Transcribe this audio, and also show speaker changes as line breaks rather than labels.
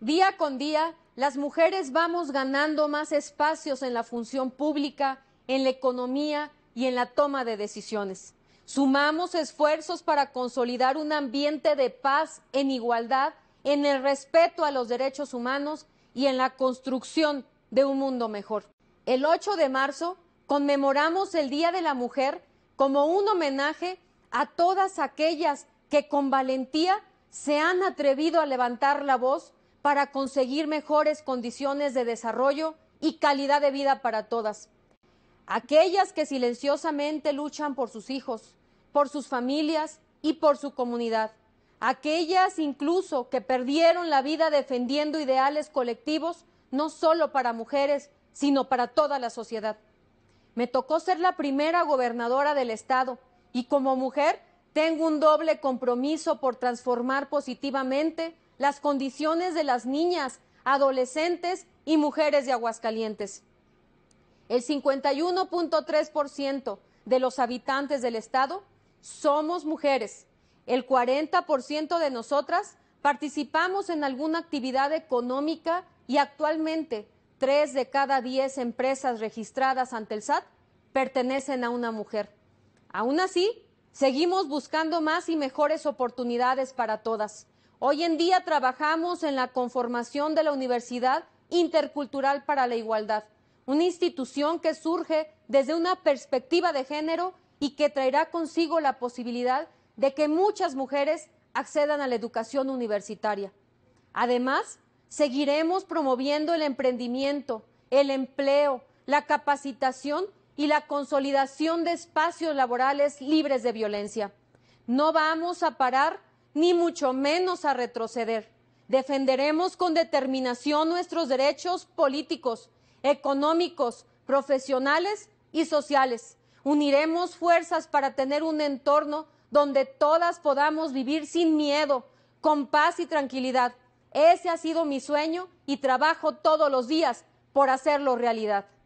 Día con día, las mujeres vamos ganando más espacios en la función pública, en la economía y en la toma de decisiones. Sumamos esfuerzos para consolidar un ambiente de paz, en igualdad, en el respeto a los derechos humanos y en la construcción de un mundo mejor. El 8 de marzo conmemoramos el Día de la Mujer como un homenaje a todas aquellas que con valentía se han atrevido a levantar la voz para conseguir mejores condiciones de desarrollo y calidad de vida para todas. Aquellas que silenciosamente luchan por sus hijos, por sus familias y por su comunidad. Aquellas incluso que perdieron la vida defendiendo ideales colectivos, no solo para mujeres, sino para toda la sociedad. Me tocó ser la primera gobernadora del Estado y como mujer tengo un doble compromiso por transformar positivamente las condiciones de las niñas, adolescentes y mujeres de Aguascalientes. El 51.3% de los habitantes del Estado somos mujeres. El 40% de nosotras participamos en alguna actividad económica y actualmente tres de cada diez empresas registradas ante el SAT pertenecen a una mujer. Aún así, seguimos buscando más y mejores oportunidades para todas. Hoy en día trabajamos en la conformación de la Universidad Intercultural para la Igualdad, una institución que surge desde una perspectiva de género y que traerá consigo la posibilidad de que muchas mujeres accedan a la educación universitaria. Además, seguiremos promoviendo el emprendimiento, el empleo, la capacitación y la consolidación de espacios laborales libres de violencia. No vamos a parar ni mucho menos a retroceder. Defenderemos con determinación nuestros derechos políticos, económicos, profesionales y sociales. Uniremos fuerzas para tener un entorno donde todas podamos vivir sin miedo, con paz y tranquilidad. Ese ha sido mi sueño y trabajo todos los días por hacerlo realidad.